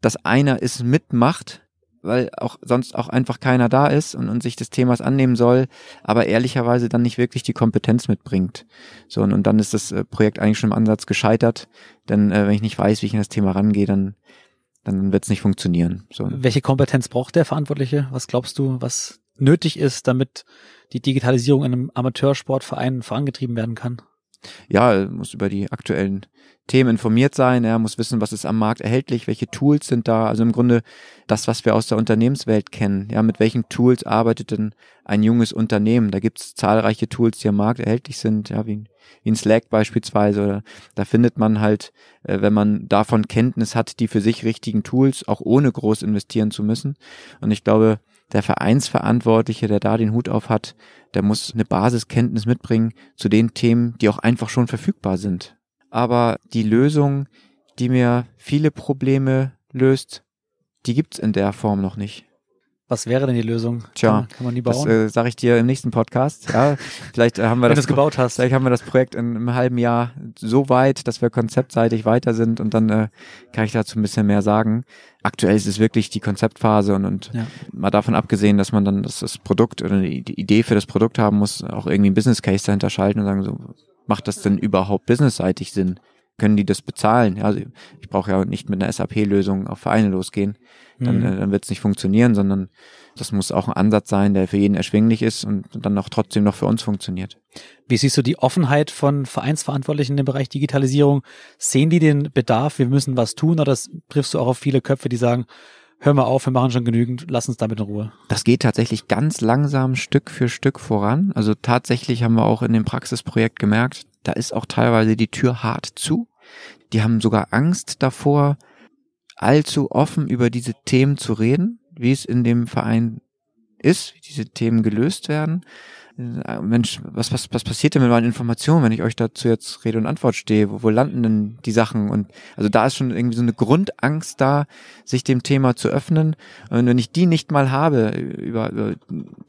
dass einer es mitmacht, weil auch sonst auch einfach keiner da ist und, und, sich des Themas annehmen soll, aber ehrlicherweise dann nicht wirklich die Kompetenz mitbringt. So, und, und dann ist das äh, Projekt eigentlich schon im Ansatz gescheitert, denn äh, wenn ich nicht weiß, wie ich in das Thema rangehe, dann, dann wird es nicht funktionieren. So. Welche Kompetenz braucht der Verantwortliche? Was glaubst du, was nötig ist, damit die Digitalisierung in einem Amateursportverein vorangetrieben werden kann? ja, muss über die aktuellen Themen informiert sein, er muss wissen, was ist am Markt erhältlich, welche Tools sind da. Also im Grunde das, was wir aus der Unternehmenswelt kennen. Ja, mit welchen Tools arbeitet denn ein junges Unternehmen? Da gibt's zahlreiche Tools, die am Markt erhältlich sind, ja, wie, wie ein Slack beispielsweise. oder Da findet man halt, äh, wenn man davon Kenntnis hat, die für sich richtigen Tools, auch ohne groß investieren zu müssen. Und ich glaube, der Vereinsverantwortliche, der da den Hut auf hat, der muss eine Basiskenntnis mitbringen zu den Themen, die auch einfach schon verfügbar sind. Aber die Lösung, die mir viele Probleme löst, die gibt's in der Form noch nicht. Was wäre denn die Lösung? Tja, kann, man die bauen? Das äh, sage ich dir im nächsten Podcast. Ja, vielleicht haben wir Wenn das gebaut hast. Vielleicht haben wir das Projekt in einem halben Jahr so weit, dass wir konzeptseitig weiter sind und dann äh, kann ich dazu ein bisschen mehr sagen. Aktuell ist es wirklich die Konzeptphase und, und ja. mal davon abgesehen, dass man dann das, das Produkt oder die Idee für das Produkt haben muss, auch irgendwie ein Business Case dahinter schalten und sagen so, macht das denn überhaupt businessseitig Sinn? können die das bezahlen? Ja, also ich brauche ja nicht mit einer SAP-Lösung auf Vereine losgehen, dann, mhm. Äh, dann wird es nicht funktionieren, sondern das muss auch ein Ansatz sein, der für jeden erschwinglich ist und dann auch trotzdem noch für uns funktioniert. Wie siehst du die Offenheit von Vereinsverantwortlichen im Bereich Digitalisierung? Sehen die den Bedarf, wir müssen was tun oder das triffst du auch auf viele Köpfe, die sagen, hör mal auf, wir machen schon genügend, lass uns damit in Ruhe. Das geht tatsächlich ganz langsam Stück für Stück voran. Also tatsächlich haben wir auch in dem Praxisprojekt gemerkt, da ist auch teilweise die Tür hart zu. Die haben sogar Angst davor, allzu offen über diese Themen zu reden, wie es in dem Verein ist, wie diese Themen gelöst werden. Äh, Mensch, was, was, was passiert denn mit meinen Informationen, wenn ich euch dazu jetzt Rede und Antwort stehe? Wo, wo landen denn die Sachen? Und also da ist schon irgendwie so eine Grundangst da, sich dem Thema zu öffnen. Und wenn ich die nicht mal habe, über, über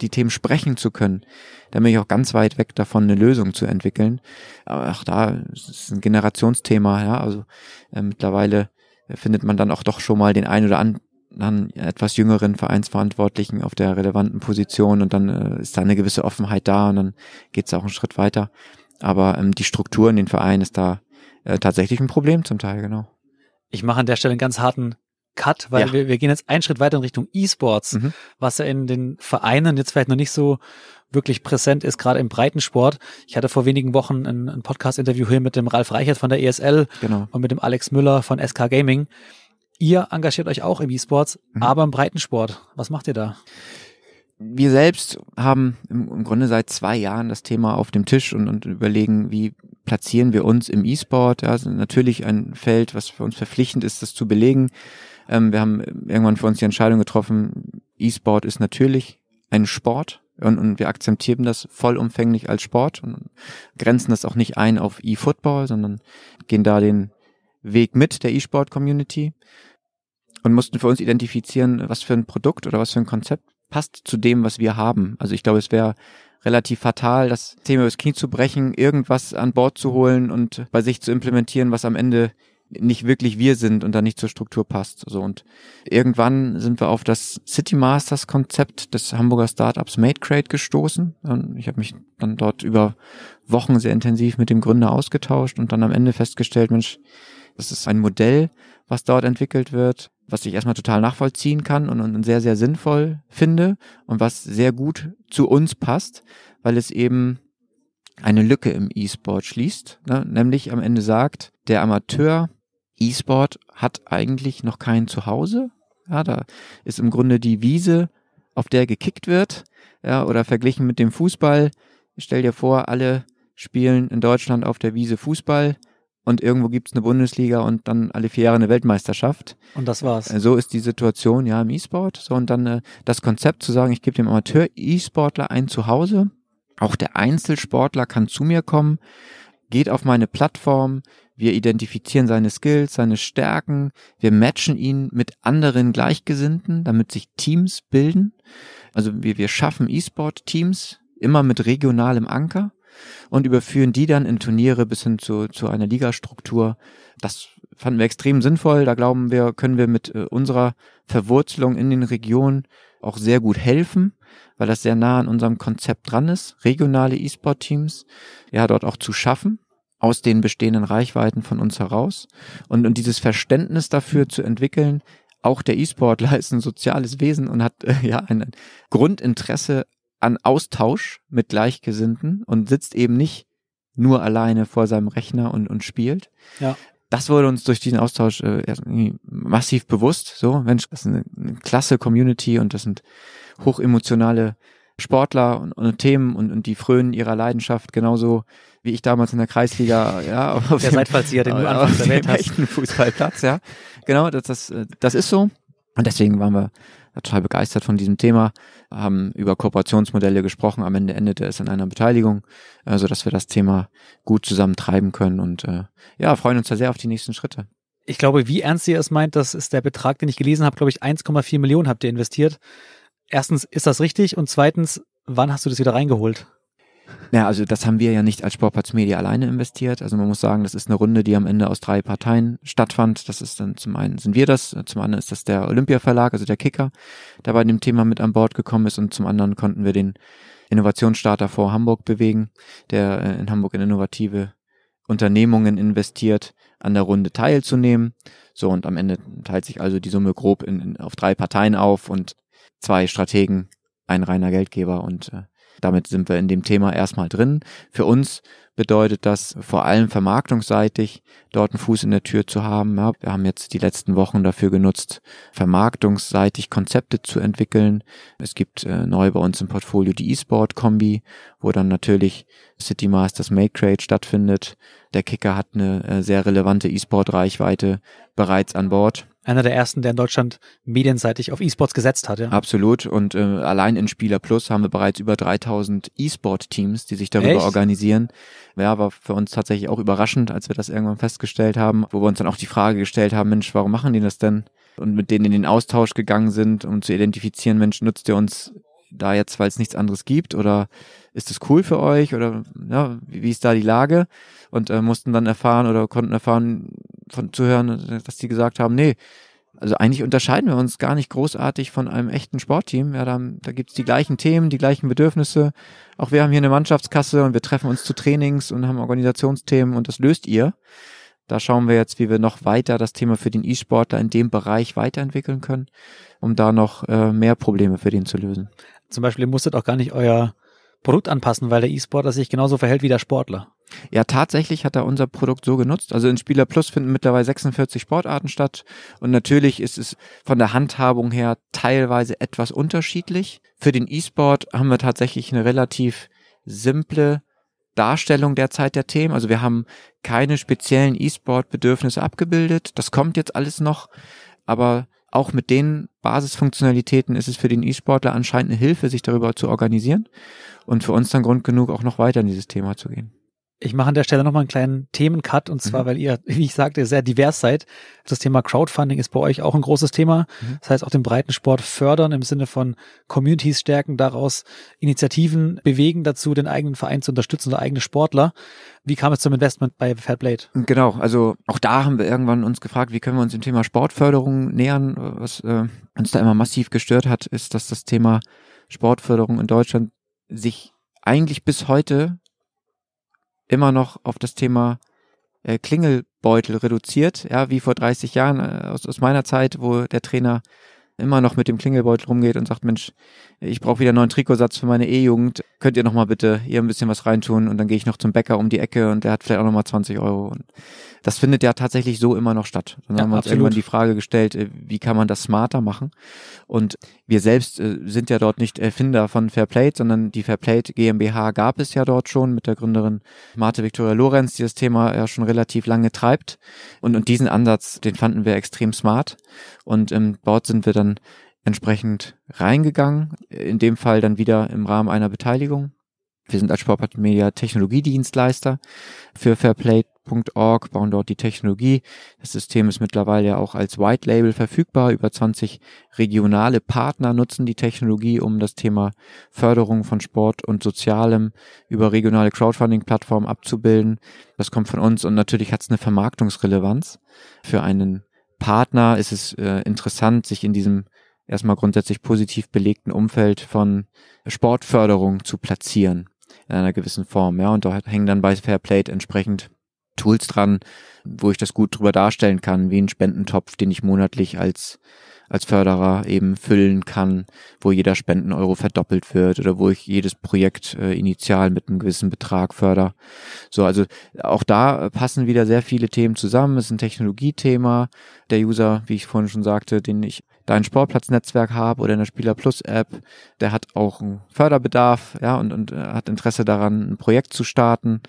die Themen sprechen zu können, dann bin ich auch ganz weit weg davon, eine Lösung zu entwickeln. Aber auch da ist ein Generationsthema, ja. Also äh, mittlerweile äh, findet man dann auch doch schon mal den einen oder anderen dann etwas jüngeren Vereinsverantwortlichen auf der relevanten Position und dann äh, ist da eine gewisse Offenheit da und dann geht es auch einen Schritt weiter. Aber ähm, die Struktur in den Vereinen ist da äh, tatsächlich ein Problem zum Teil, genau. Ich mache an der Stelle einen ganz harten Cut, weil ja. wir, wir gehen jetzt einen Schritt weiter in Richtung E-Sports, mhm. was ja in den Vereinen jetzt vielleicht noch nicht so wirklich präsent ist, gerade im Breitensport. Ich hatte vor wenigen Wochen ein, ein Podcast-Interview hier mit dem Ralf Reichert von der ESL genau. und mit dem Alex Müller von SK Gaming. Ihr engagiert euch auch im E-Sports, mhm. aber im Breitensport. Was macht ihr da? Wir selbst haben im, Grunde seit zwei Jahren das Thema auf dem Tisch und, und überlegen, wie platzieren wir uns im E-Sport. Ja, also natürlich ein Feld, was für uns verpflichtend ist, das zu belegen. Ähm, wir haben irgendwann für uns die Entscheidung getroffen, E-Sport ist natürlich ein Sport und, und wir akzeptieren das vollumfänglich als Sport und grenzen das auch nicht ein auf E-Football, sondern gehen da den Weg mit der E-Sport-Community und mussten für uns identifizieren, was für ein Produkt oder was für ein Konzept passt zu dem, was wir haben. Also ich glaube, es wäre relativ fatal, das Thema übers Knie zu brechen, irgendwas an Bord zu holen und bei sich zu implementieren, was am Ende nicht wirklich wir sind und dann nicht zur Struktur passt. So und irgendwann sind wir auf das City Masters Konzept des Hamburger Startups MadeCrate gestoßen. Und ich habe mich dann dort über Wochen sehr intensiv mit dem Gründer ausgetauscht und dann am Ende festgestellt, Mensch, das ist ein Modell, was dort entwickelt wird, was ich erstmal total nachvollziehen kann und, und sehr, sehr sinnvoll finde und was sehr gut zu uns passt, weil es eben eine Lücke im E-Sport schließt, ne? nämlich am Ende sagt, der Amateur E-Sport hat eigentlich noch kein Zuhause. Ja, da ist im Grunde die Wiese, auf der gekickt wird, ja, oder verglichen mit dem Fußball. Ich stell dir vor, alle spielen in Deutschland auf der Wiese Fußball und irgendwo gibt es eine Bundesliga und dann alle vier Jahre eine Weltmeisterschaft. Und das war's. Äh, so ist die Situation ja im E-Sport. So und dann äh, das Konzept zu sagen, ich gebe dem Amateur-E-Sportler ein Zuhause. Auch der Einzelsportler kann zu mir kommen, geht auf meine Plattform. Wir identifizieren seine Skills, seine Stärken. Wir matchen ihn mit anderen Gleichgesinnten, damit sich Teams bilden. Also wir, wir schaffen E-Sport-Teams immer mit regionalem Anker und überführen die dann in Turniere bis hin zu, zu einer Ligastruktur. Das fanden wir extrem sinnvoll. Da glauben wir, können wir mit äh, unserer Verwurzelung in den Regionen auch sehr gut helfen, weil das sehr nah an unserem Konzept dran ist, regionale E-Sport-Teams ja dort auch zu schaffen aus den bestehenden Reichweiten von uns heraus und, und dieses Verständnis dafür zu entwickeln, auch der E-Sportler ist ein soziales Wesen und hat äh, ja ein Grundinteresse an Austausch mit Gleichgesinnten und sitzt eben nicht nur alleine vor seinem Rechner und, und spielt. Ja. Das wurde uns durch diesen Austausch äh, massiv bewusst. So, Mensch, das ist eine, eine klasse Community und das sind hochemotionale Sportler und, und Themen und, und die frönen ihrer Leidenschaft genauso wie ich damals in der Kreisliga, ja, auf der dem, Seitfallzieher, den du anfangs erwähnt hast. Fußballplatz, ja. Genau, das, das, äh, das ist so. Und deswegen waren wir total begeistert von diesem Thema, haben über Kooperationsmodelle gesprochen. Am Ende endete es in einer Beteiligung, äh, sodass also wir das Thema gut zusammentreiben können und äh, ja, freuen uns da sehr auf die nächsten Schritte. Ich glaube, wie ernst ihr es meint, das ist der Betrag, den ich gelesen habe, glaube ich, 1,4 Millionen habt ihr investiert. Erstens, ist das richtig? Und zweitens, wann hast du das wieder reingeholt? Naja, also das haben wir ja nicht als Sportplatz Media alleine investiert. Also man muss sagen, das ist eine Runde, die am Ende aus drei Parteien stattfand. Das ist dann zum einen sind wir das, zum anderen ist das der Olympia Verlag, also der Kicker, der bei dem Thema mit an Bord gekommen ist und zum anderen konnten wir den Innovationsstarter vor Hamburg bewegen, der äh, in Hamburg in innovative Unternehmungen investiert, an der Runde teilzunehmen. So und am Ende teilt sich also die Summe grob in, in auf drei Parteien auf und zwei Strategen, ein reiner Geldgeber und äh, damit sind wir in dem Thema erstmal drin. Für uns bedeutet das vor allem vermarktungsseitig, dort einen Fuß in der Tür zu haben. Ja, wir haben jetzt die letzten Wochen dafür genutzt, vermarktungsseitig Konzepte zu entwickeln. Es gibt äh, neu bei uns im Portfolio die E-Sport-Kombi, wo dann natürlich City Masters Make Trade stattfindet. Der Kicker hat eine äh, sehr relevante E-Sport-Reichweite bereits an Bord einer der ersten, der in Deutschland medienseitig auf E-Sports gesetzt hat. Ja. Absolut. Und äh, allein in Spieler Plus haben wir bereits über 3000 E-Sport-Teams, die sich darüber Echt? organisieren. Ja, war für uns tatsächlich auch überraschend, als wir das irgendwann festgestellt haben, wo wir uns dann auch die Frage gestellt haben, Mensch, warum machen die das denn? Und mit denen in den Austausch gegangen sind, um zu identifizieren, Mensch, nutzt ihr uns da jetzt, weil es nichts anderes gibt? Oder ist es cool für euch? Oder ja, wie ist da die Lage? Und äh, mussten dann erfahren oder konnten erfahren, von zu hören, dass die gesagt haben, nee, also eigentlich unterscheiden wir uns gar nicht großartig von einem echten Sportteam. Ja, da, da gibt's die gleichen Themen, die gleichen Bedürfnisse. Auch wir haben hier eine Mannschaftskasse und wir treffen uns zu Trainings und haben Organisationsthemen und das löst ihr. Da schauen wir jetzt, wie wir noch weiter das Thema für den E-Sportler in dem Bereich weiterentwickeln können, um da noch äh, mehr Probleme für den zu lösen. Zum Beispiel, ihr musstet auch gar nicht euer Produkt anpassen, weil der E-Sportler sich genauso verhält wie der Sportler. Ja, tatsächlich hat er unser Produkt so genutzt. Also in Spieler Plus finden mittlerweile 46 Sportarten statt. Und natürlich ist es von der Handhabung her teilweise etwas unterschiedlich. Für den E-Sport haben wir tatsächlich eine relativ simple Darstellung derzeit der Themen. Also wir haben keine speziellen E-Sport-Bedürfnisse abgebildet. Das kommt jetzt alles noch. Aber auch mit den Basisfunktionalitäten ist es für den E-Sportler anscheinend eine Hilfe, sich darüber zu organisieren und für uns dann Grund genug, auch noch weiter in dieses Thema zu gehen. Ich mache an der Stelle nochmal einen kleinen Themencut und zwar, mhm. weil ihr, wie ich sagte, sehr divers seid. Das Thema Crowdfunding ist bei euch auch ein großes Thema. Mhm. Das heißt, auch den breiten Sport fördern im Sinne von Communities stärken, daraus Initiativen bewegen dazu, den eigenen Verein zu unterstützen oder eigene Sportler. Wie kam es zum Investment bei Fairblade? Genau, also auch da haben wir irgendwann uns gefragt, wie können wir uns dem Thema Sportförderung nähern. Was äh, uns da immer massiv gestört hat, ist, dass das Thema Sportförderung in Deutschland sich eigentlich bis heute immer noch auf das Thema äh, Klingelbeutel reduziert, ja, wie vor 30 Jahren äh, aus, aus meiner Zeit, wo der Trainer immer noch mit dem Klingelbeutel rumgeht und sagt, Mensch, ich brauche wieder einen neuen Trikotsatz für meine E-Jugend. Könnt ihr nochmal bitte hier ein bisschen was reintun? Und dann gehe ich noch zum Bäcker um die Ecke und der hat vielleicht auch nochmal 20 Euro. Und das findet ja tatsächlich so immer noch statt. Dann ja, haben wir uns absolut. irgendwann die Frage gestellt, äh, wie kann man das smarter machen? Und wir selbst äh, sind ja dort nicht Erfinder von Fairplayed, sondern die Fairplayed GmbH gab es ja dort schon mit der Gründerin Marte Victoria Lorenz, die das Thema ja schon relativ lange treibt. Und, und diesen Ansatz, den fanden wir extrem smart. Und ähm, dort sind wir dann dann entsprechend reingegangen, in dem Fall dann wieder im Rahmen einer Beteiligung. Wir sind als Sportpartner Media Technologiedienstleister für fairplay.org, bauen dort die Technologie. Das System ist mittlerweile ja auch als White Label verfügbar. Über 20 regionale Partner nutzen die Technologie, um das Thema Förderung von Sport und Sozialem über regionale Crowdfunding-Plattformen abzubilden. Das kommt von uns und natürlich hat es eine Vermarktungsrelevanz für einen Partner ist es äh, interessant, sich in diesem erstmal grundsätzlich positiv belegten Umfeld von Sportförderung zu platzieren in einer gewissen Form, ja, und da hängen dann bei Fair Play entsprechend Tools dran, wo ich das gut drüber darstellen kann, wie ein Spendentopf, den ich monatlich als als Förderer eben füllen kann, wo jeder Spendeneuro verdoppelt wird oder wo ich jedes Projekt äh, initial mit einem gewissen Betrag förder. So, also auch da passen wieder sehr viele Themen zusammen. Es ist ein Technologiethema. Der User, wie ich vorhin schon sagte, den ich dein Sportplatznetzwerk habe oder eine Spieler Plus App, der hat auch einen Förderbedarf, ja, und, und äh, hat Interesse daran, ein Projekt zu starten.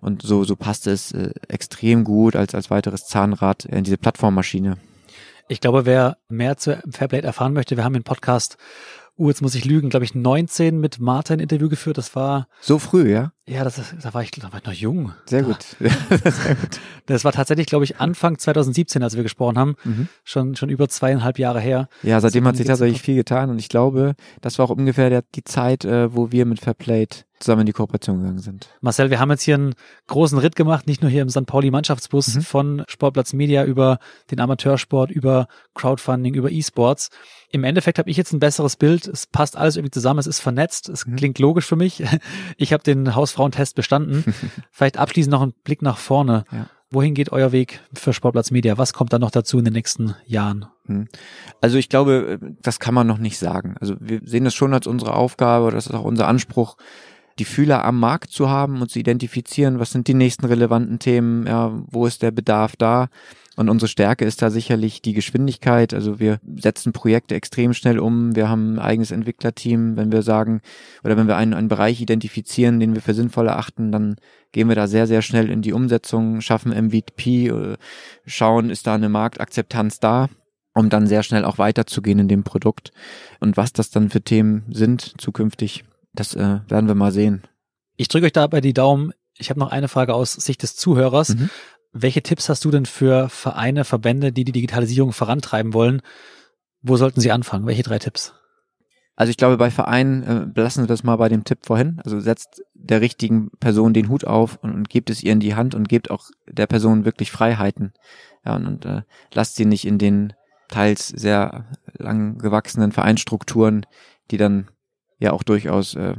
Und so, so passt es äh, extrem gut als, als weiteres Zahnrad in diese Plattformmaschine. Ich glaube, wer mehr zu Fairplay erfahren möchte, wir haben den Podcast uh, jetzt muss ich lügen, glaube ich, 19 mit Martha ein Interview geführt. Das war. So früh, ja? Ja, das, ist, da war ich, da war ich noch jung. Sehr gut. Sehr Das war tatsächlich, glaube ich, Anfang 2017, als wir gesprochen haben. Mhm. Schon, schon über zweieinhalb Jahre her. Ja, seitdem hat sich tatsächlich viel getan und ich glaube, das war auch ungefähr die Zeit, äh, wo wir mit Fairplayed zusammen in die Kooperation gegangen sind. Marcel, wir haben jetzt hier einen großen Ritt gemacht, nicht nur hier im St. Pauli Mannschaftsbus mhm. von Sportplatz Media über den Amateursport, über Crowdfunding, über E-Sports. Im Endeffekt habe ich jetzt ein besseres Bild. Es passt alles irgendwie zusammen. Es ist vernetzt. Es mhm. klingt logisch für mich. Ich habe den Hausfrauentest bestanden. Vielleicht abschließend noch einen Blick nach vorne. Ja. Wohin geht euer Weg für Sportplatz Media? Was kommt da noch dazu in den nächsten Jahren? Mhm. Also ich glaube, das kann man noch nicht sagen. Also wir sehen das schon als unsere Aufgabe, das ist auch unser Anspruch, die Fühler am Markt zu haben und zu identifizieren, was sind die nächsten relevanten Themen, ja, wo ist der Bedarf da. Und unsere Stärke ist da sicherlich die Geschwindigkeit. Also wir setzen Projekte extrem schnell um. Wir haben ein eigenes Entwicklerteam. Wenn wir sagen oder wenn wir einen, einen Bereich identifizieren, den wir für sinnvoll erachten, dann gehen wir da sehr, sehr schnell in die Umsetzung, schaffen MVP, äh, schauen, ist da eine Marktakzeptanz da um dann sehr schnell auch weiterzugehen in dem Produkt und was das dann für Themen sind zukünftig. Das äh, werden wir mal sehen. Ich drücke euch dabei die Daumen. Ich habe noch eine Frage aus Sicht des Zuhörers. Mhm. Welche Tipps hast du denn für Vereine, Verbände, die die Digitalisierung vorantreiben wollen? Wo sollten sie anfangen? Welche drei Tipps? Also ich glaube, bei Vereinen äh, belassen Sie das mal bei dem Tipp vorhin. Also setzt der richtigen Person den Hut auf und, und gebt es ihr in die Hand und gebt auch der Person wirklich Freiheiten. Ja, und, und äh, lasst sie nicht in den teils sehr lang gewachsenen Vereinsstrukturen, die dann ja auch durchaus äh,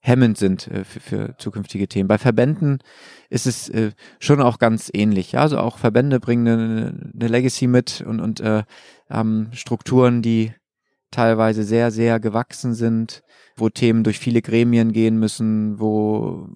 hemmend sind äh, für, für, zukünftige Themen. Bei Verbänden ist es äh, schon auch ganz ähnlich. Ja? Also auch Verbände bringen eine, eine Legacy mit und, und äh, haben Strukturen, die teilweise sehr, sehr gewachsen sind, wo Themen durch viele Gremien gehen müssen, wo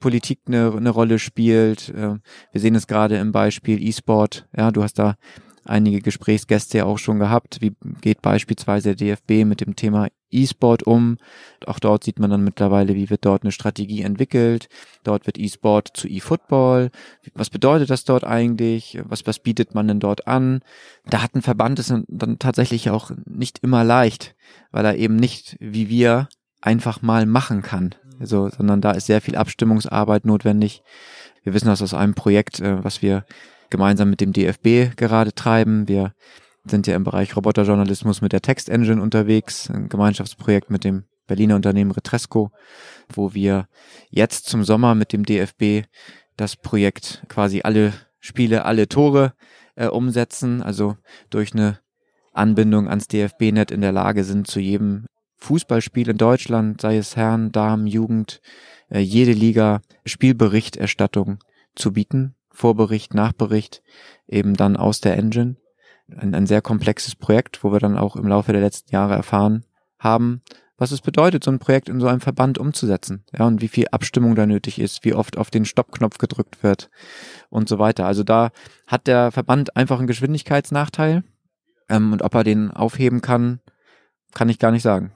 Politik eine, eine Rolle spielt. Äh, Wir sehen es gerade im Beispiel E-Sport. Ja, du hast da einige Gesprächsgäste ja auch schon gehabt. Wie geht beispielsweise der DFB mit dem Thema E-Sport um? Auch dort sieht man dann mittlerweile, wie wird dort eine Strategie entwickelt. Dort wird E-Sport zu E-Football. Was bedeutet das dort eigentlich? Was, was bietet man denn dort an? Da hat ein Verband es dann tatsächlich auch nicht immer leicht, weil er eben nicht wie wir einfach mal machen kann. Also, sondern da ist sehr viel Abstimmungsarbeit notwendig. Wir wissen das aus einem Projekt, äh, was wir gemeinsam mit dem DFB gerade treiben. Wir sind ja im Bereich Roboterjournalismus mit der Text Engine unterwegs, ein Gemeinschaftsprojekt mit dem Berliner Unternehmen Retresco, wo wir jetzt zum Sommer mit dem DFB das Projekt quasi alle Spiele, alle Tore äh, umsetzen, also durch eine Anbindung ans DFB-Net in der Lage sind, zu jedem Fußballspiel in Deutschland, sei es Herren, Damen, Jugend, äh, jede Liga Spielberichterstattung zu bieten Vorbericht, Nachbericht eben dann aus der Engine. Ein, ein sehr komplexes Projekt, wo wir dann auch im Laufe der letzten Jahre erfahren haben, was es bedeutet, so ein Projekt in so einem Verband umzusetzen. Ja, und wie viel Abstimmung da nötig ist, wie oft auf den Stoppknopf gedrückt wird und so weiter. Also da hat der Verband einfach einen Geschwindigkeitsnachteil. Ähm, und ob er den aufheben kann, kann ich gar nicht sagen.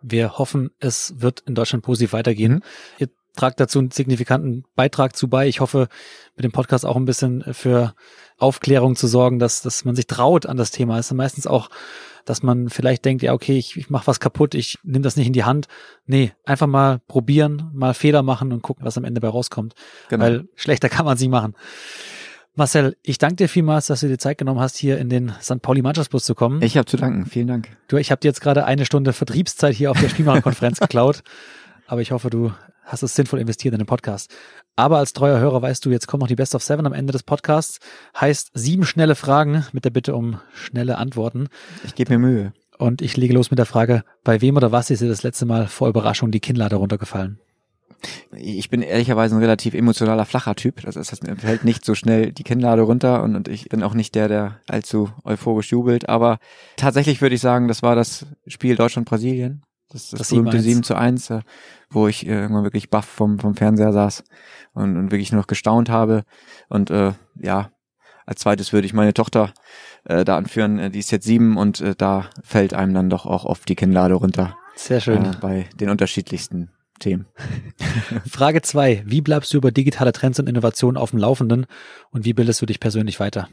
Wir hoffen, es wird in Deutschland positiv weitergehen. Mhm. Ihr trage dazu einen signifikanten Beitrag zu bei. Ich hoffe, mit dem Podcast auch ein bisschen für Aufklärung zu sorgen, dass, dass man sich traut an das Thema. Es ist meistens auch, dass man vielleicht denkt, ja, okay, ich, ich mache was kaputt, ich nehme das nicht in die Hand. Nee, einfach mal probieren, mal Fehler machen und gucken, was am Ende bei rauskommt. Genau. Weil schlechter kann man es nicht machen. Marcel, ich danke dir vielmals, dass du dir Zeit genommen hast, hier in den St. Pauli Mannschaftsbus zu kommen. Ich habe zu danken. Vielen Dank. Du, ich habe dir jetzt gerade eine Stunde Vertriebszeit hier auf der Spielmacherkonferenz geklaut, aber ich hoffe, du hast du es sinnvoll investiert in den Podcast. Aber als treuer Hörer weißt du, jetzt kommt noch die Best of Seven am Ende des Podcasts. Heißt sieben schnelle Fragen mit der Bitte um schnelle Antworten. Ich gebe mir Mühe. Und ich lege los mit der Frage, bei wem oder was ist dir das letzte Mal vor Überraschung die Kinnlade runtergefallen? Ich bin ehrlicherweise ein relativ emotionaler, flacher Typ. Das heißt, mir fällt nicht so schnell die Kinnlade runter und, und ich bin auch nicht der, der allzu euphorisch jubelt. Aber tatsächlich würde ich sagen, das war das Spiel Deutschland-Brasilien das, das, das berühmte 7 zu 1, äh, wo ich äh, irgendwann wirklich baff vom, vom Fernseher saß und, und wirklich nur noch gestaunt habe. Und äh, ja, als zweites würde ich meine Tochter äh, da anführen, äh, die ist jetzt sieben und äh, da fällt einem dann doch auch oft die Kinnlade runter. Sehr schön. Äh, bei den unterschiedlichsten Themen. Frage zwei: Wie bleibst du über digitale Trends und Innovationen auf dem Laufenden und wie bildest du dich persönlich weiter?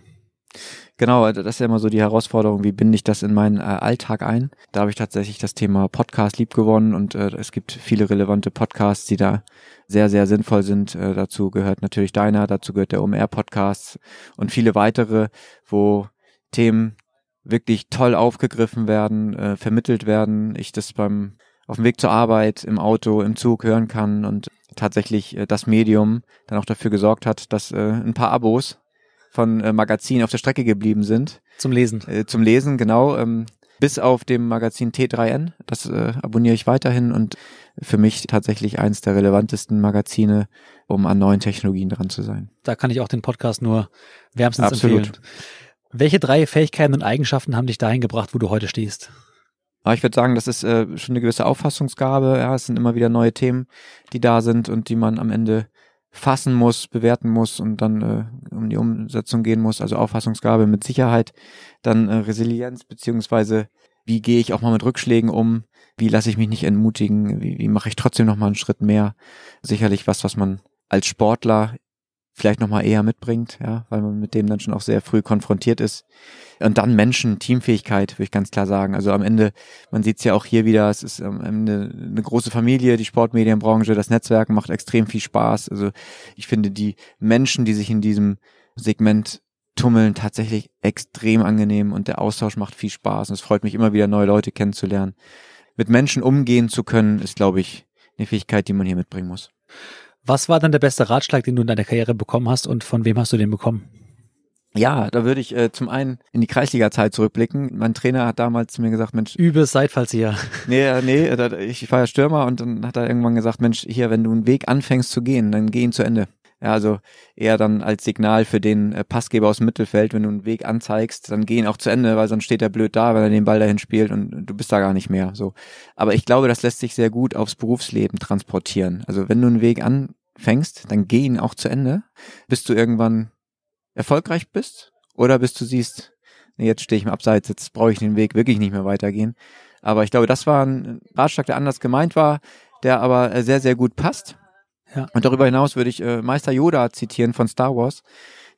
Genau, also das ist ja immer so die Herausforderung, wie binde ich das in meinen äh, Alltag ein? Da habe ich tatsächlich das Thema Podcast lieb gewonnen und äh, es gibt viele relevante Podcasts, die da sehr, sehr sinnvoll sind. Äh, dazu gehört natürlich deiner, dazu gehört der OMR-Podcast und viele weitere, wo Themen wirklich toll aufgegriffen werden, äh, vermittelt werden. Ich das beim auf dem Weg zur Arbeit, im Auto, im Zug hören kann und tatsächlich äh, das Medium dann auch dafür gesorgt hat, dass äh, ein paar Abos von äh, Magazinen auf der Strecke geblieben sind. Zum Lesen. Äh, zum Lesen, genau. Ähm, bis auf dem Magazin T3N. Das äh, abonniere ich weiterhin und für mich tatsächlich eins der relevantesten Magazine, um an neuen Technologien dran zu sein. Da kann ich auch den Podcast nur wärmstens Absolut. empfehlen. Welche drei Fähigkeiten und Eigenschaften haben dich dahin gebracht, wo du heute stehst? ich würde sagen, das ist äh, schon eine gewisse Auffassungsgabe. Ja, es sind immer wieder neue Themen, die da sind und die man am Ende fassen muss, bewerten muss und dann äh, um die Umsetzung gehen muss, also Auffassungsgabe mit Sicherheit, dann äh, Resilienz beziehungsweise wie gehe ich auch mal mit Rückschlägen um, wie lasse ich mich nicht entmutigen, wie, wie mache ich trotzdem noch mal einen Schritt mehr. Sicherlich was, was man als Sportler vielleicht nochmal eher mitbringt, ja, weil man mit dem dann schon auch sehr früh konfrontiert ist. Und dann Menschen, Teamfähigkeit, würde ich ganz klar sagen. Also am Ende, man sieht es ja auch hier wieder, es ist am Ende eine große Familie, die Sportmedienbranche, das Netzwerk macht extrem viel Spaß. Also ich finde die Menschen, die sich in diesem Segment tummeln, tatsächlich extrem angenehm und der Austausch macht viel Spaß. Und es freut mich immer wieder, neue Leute kennenzulernen. Mit Menschen umgehen zu können, ist, glaube ich, eine Fähigkeit, die man hier mitbringen muss. Was war dann der beste Ratschlag, den du in deiner Karriere bekommen hast und von wem hast du den bekommen? Ja, da würde ich äh, zum einen in die Kreisliga-Zeit zurückblicken. Mein Trainer hat damals zu mir gesagt, Mensch. Übes Seitfalls hier. Nee, äh, nee, äh, ich war ja Stürmer und dann hat er irgendwann gesagt, Mensch, hier, wenn du einen Weg anfängst zu gehen, dann geh ihn zu Ende. Ja, also eher dann als Signal für den äh, Passgeber aus dem Mittelfeld, wenn du einen Weg anzeigst, dann geh ihn auch zu Ende, weil sonst steht er blöd da, wenn er den Ball dahin spielt und du bist da gar nicht mehr. So. Aber ich glaube, das lässt sich sehr gut aufs Berufsleben transportieren. Also wenn du einen Weg anfängst, dann geh ihn auch zu Ende, bis du irgendwann erfolgreich bist oder bis du siehst, nee, jetzt stehe ich im Abseits, jetzt brauche ich den Weg wirklich nicht mehr weitergehen. Aber ich glaube, das war ein Ratschlag, der anders gemeint war, der aber äh, sehr, sehr gut passt. Ja. Und darüber hinaus würde ich äh, Meister Yoda zitieren von Star Wars,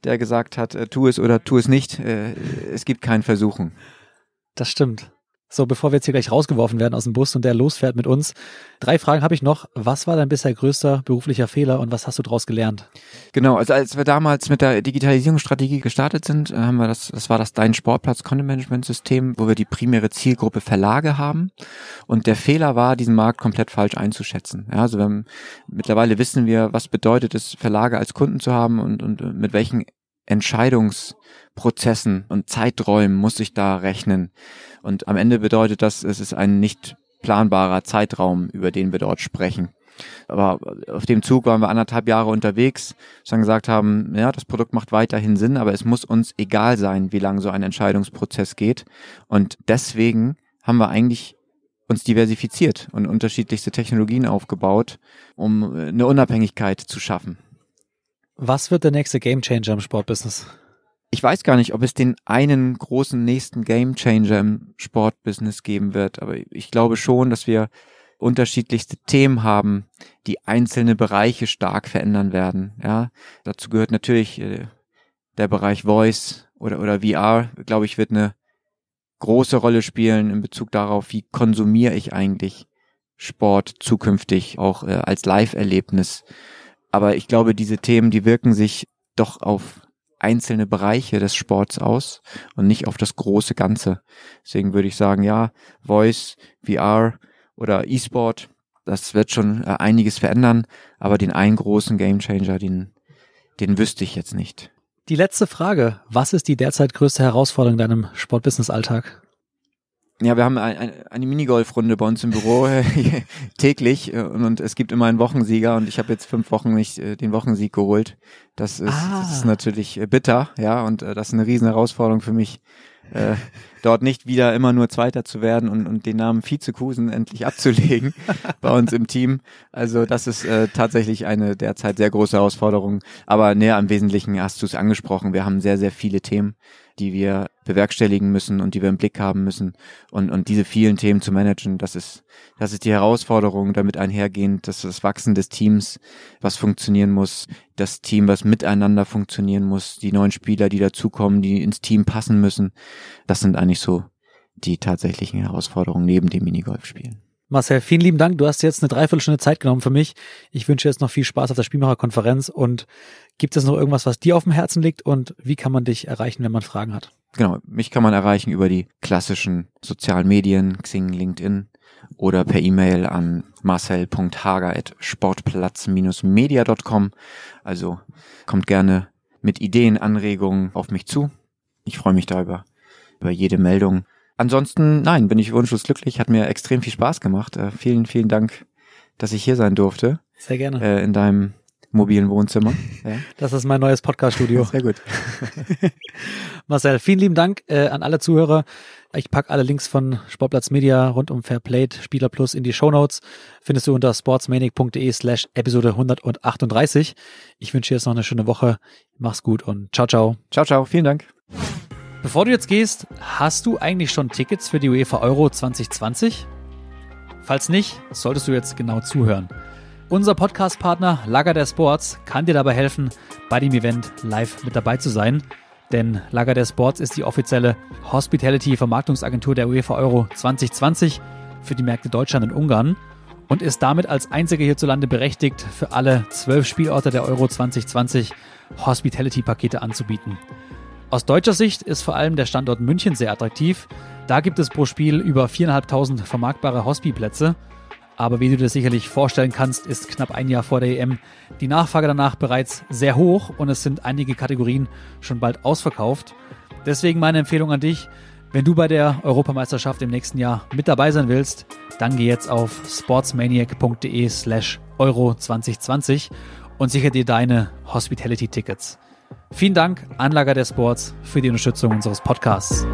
der gesagt hat, äh, tu es oder tu es nicht, äh, es gibt kein Versuchen. Das stimmt. So, bevor wir jetzt hier gleich rausgeworfen werden aus dem Bus und der losfährt mit uns, drei Fragen habe ich noch. Was war dein bisher größter beruflicher Fehler und was hast du daraus gelernt? Genau, also als wir damals mit der Digitalisierungsstrategie gestartet sind, äh, haben wir das, das war das Dein Sportplatz Content Management System, wo wir die primäre Zielgruppe Verlage haben. Und der Fehler war, diesen Markt komplett falsch einzuschätzen. Ja, also wir haben, mittlerweile wissen wir, was bedeutet es, Verlage als Kunden zu haben und, und äh, mit welchen Entscheidungs Prozessen und Zeiträumen muss ich da rechnen. Und am Ende bedeutet das, es ist ein nicht planbarer Zeitraum, über den wir dort sprechen. Aber auf dem Zug waren wir anderthalb Jahre unterwegs, dass gesagt haben, ja, das Produkt macht weiterhin Sinn, aber es muss uns egal sein, wie lang so ein Entscheidungsprozess geht. Und deswegen haben wir eigentlich uns diversifiziert und unterschiedlichste Technologien aufgebaut, um äh, eine Unabhängigkeit zu schaffen. Was wird der nächste Gamechanger im Sportbusiness? ich weiß gar nicht, ob es den einen großen nächsten Game Changer im Sportbusiness geben wird, aber ich glaube schon, dass wir unterschiedlichste Themen haben, die einzelne Bereiche stark verändern werden. Ja, dazu gehört natürlich äh, der Bereich Voice oder, oder VR, glaube ich, wird eine große Rolle spielen in Bezug darauf, wie konsumiere ich eigentlich Sport zukünftig auch äh, als Live-Erlebnis. Aber ich glaube, diese Themen, die wirken sich doch auf einzelne Bereiche des Sports aus und nicht auf das große Ganze. Deswegen würde ich sagen, ja, Voice, VR oder E-Sport, das wird schon äh, einiges verändern, aber den einen großen Gamechanger, den, den wüsste ich jetzt nicht. Die letzte Frage, was ist die derzeit größte Herausforderung in deinem Sportbusiness-Alltag? Ja, wir haben ein, ein, eine Minigolfrunde bei uns im Büro täglich äh, und, und, es gibt immer einen Wochensieger und ich habe jetzt fünf Wochen nicht äh, den Wochensieg geholt. Das ist, ah. das ist natürlich äh, bitter, ja, und äh, das ist eine riesen Herausforderung für mich, äh, dort nicht wieder immer nur Zweiter zu werden und, und den Namen Vizekusen endlich abzulegen bei uns im Team. Also das ist äh, tatsächlich eine derzeit sehr große Herausforderung. Aber näher am Wesentlichen hast du es angesprochen. Wir haben sehr, sehr viele Themen die wir bewerkstelligen müssen und die wir im Blick haben müssen. Und, und diese vielen Themen zu managen, das ist, das ist die Herausforderung damit einhergehend, dass das Wachsen des Teams, was funktionieren muss, das Team, was miteinander funktionieren muss, die neuen Spieler, die dazukommen, die ins Team passen müssen. Das sind eigentlich so die tatsächlichen Herausforderungen neben dem Minigolfspielen. Marcel, vielen lieben Dank. Du hast jetzt eine Dreiviertelstunde Zeit genommen für mich. Ich wünsche jetzt noch viel Spaß auf der Spielmacherkonferenz und gibt es noch irgendwas, was dir auf dem Herzen liegt und wie kann man dich erreichen, wenn man Fragen hat? Genau, mich kann man erreichen über die klassischen sozialen Medien, Xing, LinkedIn oder per E-Mail an marcel.hager.sportplatz-media.com. Also kommt gerne mit Ideen, Anregungen auf mich zu. Ich freue mich da über, über jede Meldung. Ansonsten, nein, bin ich wunschlos glücklich, hat mir extrem viel Spaß gemacht. Äh, vielen, vielen Dank, dass ich hier sein durfte. Sehr gerne. Äh, in deinem mobilen Wohnzimmer. Ja. Das ist mein neues Podcast-Studio. Sehr gut. Marcel, vielen lieben Dank äh, an alle Zuhörer. Ich packe alle Links von Sportplatz Media rund um Fairplayed, Spieler Plus in die Show Notes. Findest du unter sportsmanic.de slash Episode 138. Ich wünsche dir jetzt noch eine schöne Woche. Mach's gut und ciao, ciao. Ciao, ciao. Vielen Dank. Bevor du jetzt gehst, hast du eigentlich schon Tickets für die UEFA Euro 2020? Falls nicht, solltest du jetzt genau zuhören. Unser Podcast-Partner Lager der Sports kann dir dabei helfen, bei dem Event live mit dabei zu sein. Denn Lager der Sports ist die offizielle Hospitality-Vermarktungsagentur der UEFA Euro 2020 für die Märkte Deutschland und Ungarn und ist damit als einziger hierzulande berechtigt, für alle zwölf Spielorte der Euro 2020 Hospitality-Pakete anzubieten. Aus deutscher Sicht ist vor allem der Standort München sehr attraktiv. Da gibt es pro Spiel über 4.500 vermarktbare Hospi-Plätze. Aber wie du dir sicherlich vorstellen kannst, ist knapp ein Jahr vor der EM die Nachfrage danach bereits sehr hoch und es sind einige Kategorien schon bald ausverkauft. Deswegen meine Empfehlung an dich, wenn du bei der Europameisterschaft im nächsten Jahr mit dabei sein willst, dann geh jetzt auf sportsmaniac.de slash euro 2020 und sicher dir deine Hospitality-Tickets. Vielen Dank, Anlager der Sports, für die Unterstützung unseres Podcasts.